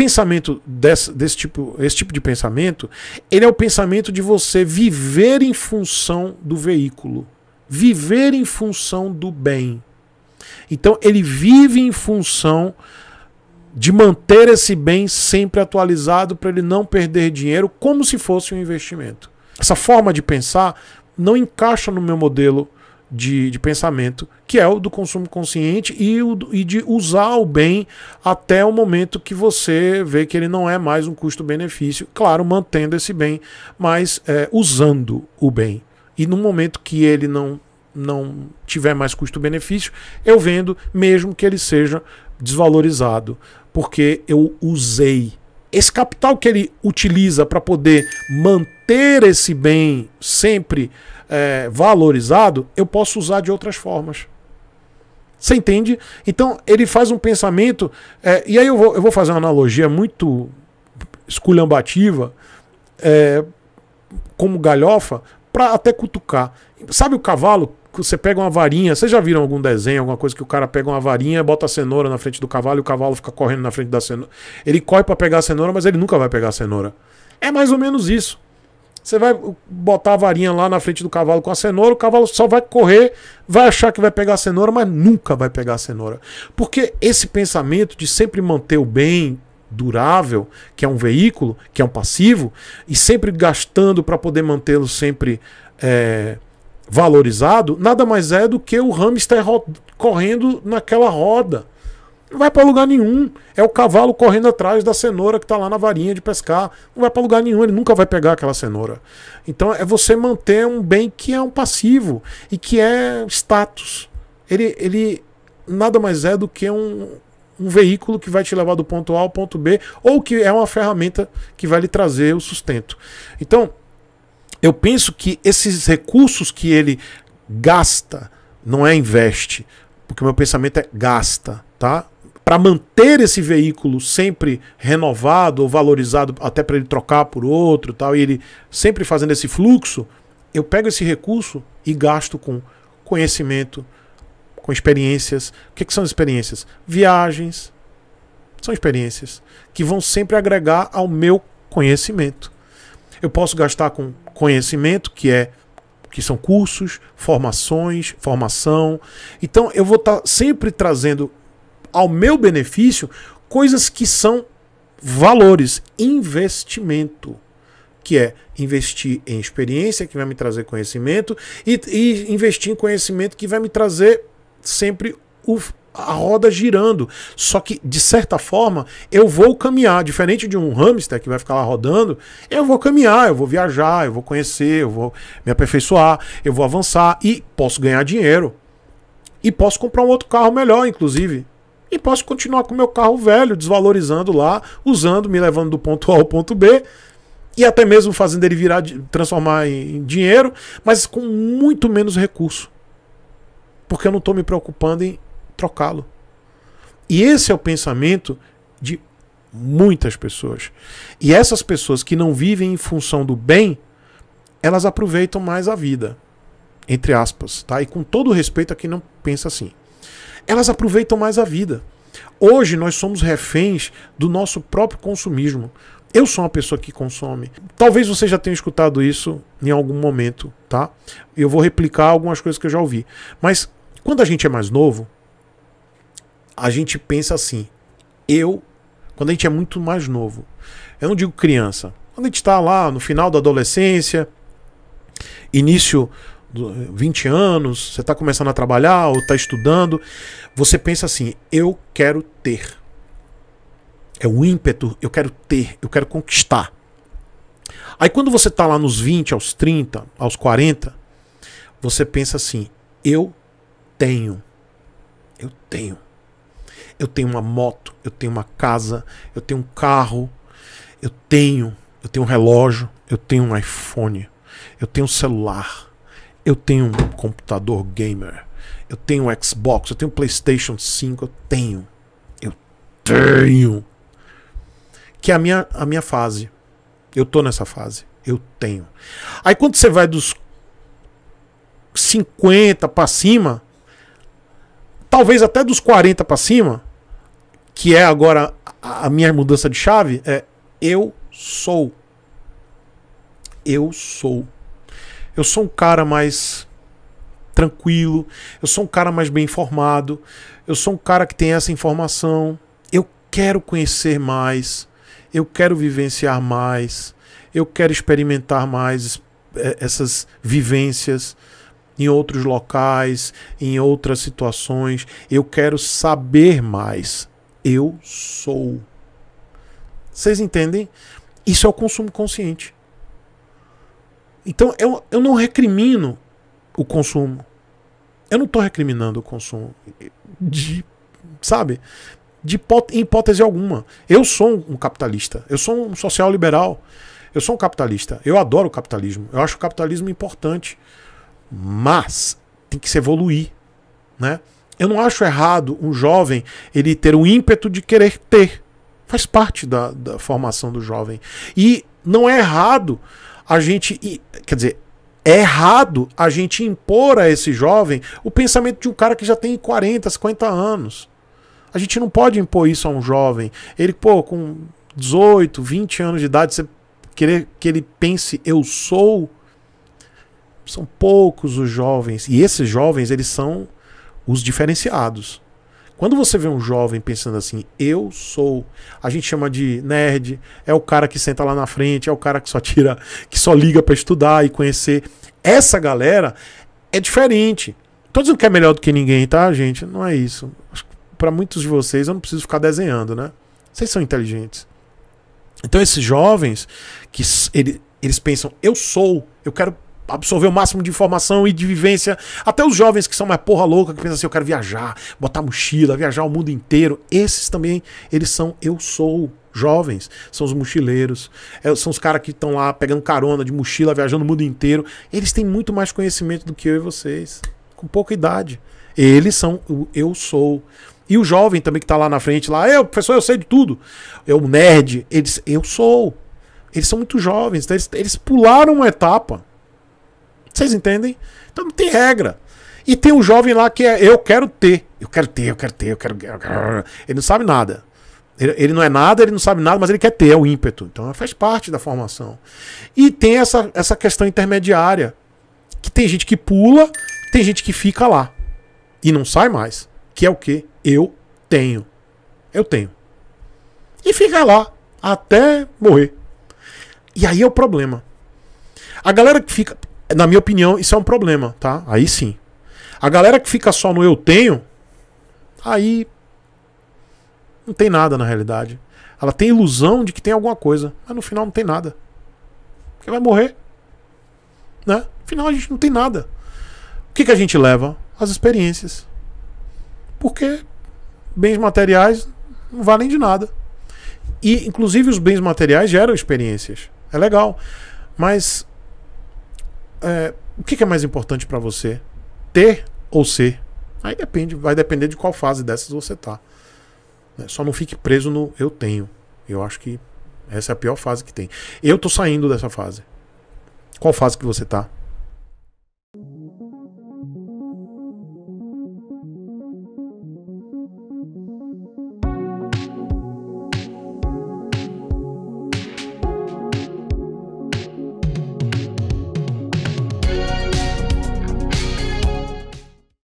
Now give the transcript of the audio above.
pensamento desse, desse, tipo, esse tipo de pensamento, ele é o pensamento de você viver em função do veículo, viver em função do bem. Então ele vive em função de manter esse bem sempre atualizado para ele não perder dinheiro, como se fosse um investimento. Essa forma de pensar não encaixa no meu modelo de, de, pensamento, que é o do consumo consciente e, o, e de usar o bem até o momento que você vê que ele não é mais um custo-benefício. Claro, mantendo esse bem, mas é, usando o bem. E no momento que ele não, não tiver mais custo-benefício, eu vendo mesmo que ele seja desvalorizado, porque eu usei. Esse capital que ele utiliza para poder manter esse bem sempre é, valorizado, eu posso usar de outras formas. Você entende? Então ele faz um pensamento. É, e aí eu vou, eu vou fazer uma analogia muito esculhambativa, é, como galhofa, para até cutucar. Sabe o cavalo? Que você pega uma varinha. Vocês já viram algum desenho, alguma coisa que o cara pega uma varinha, bota a cenoura na frente do cavalo e o cavalo fica correndo na frente da cenoura. Ele corre para pegar a cenoura, mas ele nunca vai pegar a cenoura. É mais ou menos isso. Você vai botar a varinha lá na frente do cavalo com a cenoura, o cavalo só vai correr, vai achar que vai pegar a cenoura, mas nunca vai pegar a cenoura. Porque esse pensamento de sempre manter o bem durável, que é um veículo, que é um passivo, e sempre gastando para poder mantê-lo sempre é, valorizado, nada mais é do que o hamster correndo naquela roda. Não vai para lugar nenhum. É o cavalo correndo atrás da cenoura que está lá na varinha de pescar. Não vai para lugar nenhum, ele nunca vai pegar aquela cenoura. Então é você manter um bem que é um passivo e que é status. Ele, ele nada mais é do que um, um veículo que vai te levar do ponto A ao ponto B ou que é uma ferramenta que vai lhe trazer o sustento. Então, eu penso que esses recursos que ele gasta, não é investe, porque meu pensamento é gasta, tá? para manter esse veículo sempre renovado ou valorizado, até para ele trocar por outro, tal, e ele sempre fazendo esse fluxo, eu pego esse recurso e gasto com conhecimento, com experiências. O que, que são experiências? Viagens. São experiências que vão sempre agregar ao meu conhecimento. Eu posso gastar com conhecimento, que é que são cursos, formações, formação. Então eu vou estar tá sempre trazendo ao meu benefício coisas que são valores, investimento, que é investir em experiência que vai me trazer conhecimento e, e investir em conhecimento que vai me trazer sempre o, a roda girando. Só que, de certa forma, eu vou caminhar. Diferente de um hamster que vai ficar lá rodando, eu vou caminhar, eu vou viajar, eu vou conhecer, eu vou me aperfeiçoar, eu vou avançar e posso ganhar dinheiro. E posso comprar um outro carro melhor, inclusive e posso continuar com meu carro velho, desvalorizando lá, usando, me levando do ponto A ao ponto B e até mesmo fazendo ele virar, transformar em dinheiro, mas com muito menos recurso. Porque eu não estou me preocupando em trocá-lo. E esse é o pensamento de muitas pessoas. E essas pessoas que não vivem em função do bem, elas aproveitam mais a vida. Entre aspas, tá? E com todo respeito a quem não pensa assim elas aproveitam mais a vida. Hoje nós somos reféns do nosso próprio consumismo. Eu sou uma pessoa que consome. Talvez você já tenha escutado isso em algum momento, tá? Eu vou replicar algumas coisas que eu já ouvi. Mas quando a gente é mais novo, a gente pensa assim: eu, quando a gente é muito mais novo, eu não digo criança, quando a gente está lá no final da adolescência, início 20 anos, você está começando a trabalhar ou está estudando, você pensa assim: eu quero ter. É o ímpeto, eu quero ter, eu quero conquistar. Aí quando você está lá nos 20, aos 30, aos 40, você pensa assim: eu tenho. Eu tenho. Eu tenho uma moto, eu tenho uma casa, eu tenho um carro, eu tenho, eu tenho um relógio, eu tenho um iPhone, eu tenho um celular eu tenho um computador gamer. Eu tenho um Xbox, eu tenho um PlayStation 5, eu tenho. Eu tenho. Que é a minha, a minha fase. Eu tô nessa fase. Eu tenho. Aí quando você vai dos 50 para cima, talvez até dos 40 para cima, que é agora a minha mudança de chave, é eu sou. Eu sou. Eu sou um cara mais tranquilo, eu sou um cara mais bem informado, eu sou um cara que tem essa informação, eu quero conhecer mais, eu quero vivenciar mais, eu quero experimentar mais é, essas vivências em outros locais, em outras situações, eu quero saber mais. Eu sou. Vocês entendem? Isso é o consumo consciente. Então eu, eu não recrimino o consumo. Eu não estou recriminando o consumo. De, sabe? De hipótese, em hipótese alguma. Eu sou um capitalista. Eu sou um social liberal. Eu sou um capitalista. Eu adoro o capitalismo. Eu acho o capitalismo importante. Mas tem que se evoluir. Né? Eu não acho errado um jovem ele ter o ímpeto de querer ter. Faz parte da, da formação do jovem. E não é errado a gente Quer dizer, é errado a gente impor a esse jovem o pensamento de um cara que já tem 40, 50 anos. A gente não pode impor isso a um jovem. Ele, pô, com 18, 20 anos de idade, você querer que ele pense eu sou. São poucos os jovens. E esses jovens, eles são os diferenciados. Quando você vê um jovem pensando assim, eu sou, a gente chama de nerd, é o cara que senta lá na frente, é o cara que só tira, que só liga para estudar e conhecer. Essa galera é diferente. Tô dizendo que é melhor do que ninguém, tá, gente? Não é isso. Para muitos de vocês, eu não preciso ficar desenhando, né? Vocês são inteligentes. Então, esses jovens que ele, eles pensam, eu sou, eu quero absorver o máximo de informação e de vivência. Até os jovens que são mais porra louca, que pensam assim, eu quero viajar, botar mochila, viajar o mundo inteiro. Esses também, eles são eu sou jovens, são os mochileiros, é, são os caras que estão lá pegando carona de mochila, viajando o mundo inteiro. Eles têm muito mais conhecimento do que eu e vocês, com pouca idade. Eles são o eu sou. E o jovem também que está lá na frente, lá, eu, professor, eu sei de tudo. Eu, é nerd, eles, eu sou. Eles são muito jovens, então eles, eles pularam uma etapa. Vocês entendem? Então não tem regra. E tem um jovem lá que é eu quero ter, eu quero ter, eu quero ter, eu quero. Ele não sabe nada. Ele, ele não é nada, ele não sabe nada, mas ele quer ter, é o ímpeto. Então faz parte da formação. E tem essa, essa questão intermediária. Que tem gente que pula, tem gente que fica lá. E não sai mais. Que é o que? Eu tenho. Eu tenho. E fica lá até morrer. E aí é o problema. A galera que fica na minha opinião, isso é um problema, tá? Aí sim. A galera que fica só no eu tenho, aí não tem nada na realidade. Ela tem ilusão de que tem alguma coisa, mas no final não tem nada. Porque vai morrer. Né? No final a gente não tem nada. O que, que a gente leva? As experiências. Porque bens materiais não valem de nada. E, inclusive, os bens materiais geram experiências. É legal. Mas é, o que, que é mais importante para você? Ter ou ser? Aí depende, vai depender de qual fase dessas você tá. É, só não fique preso no eu tenho. Eu acho que essa é a pior fase que tem. Eu tô saindo dessa fase. Qual fase que você tá?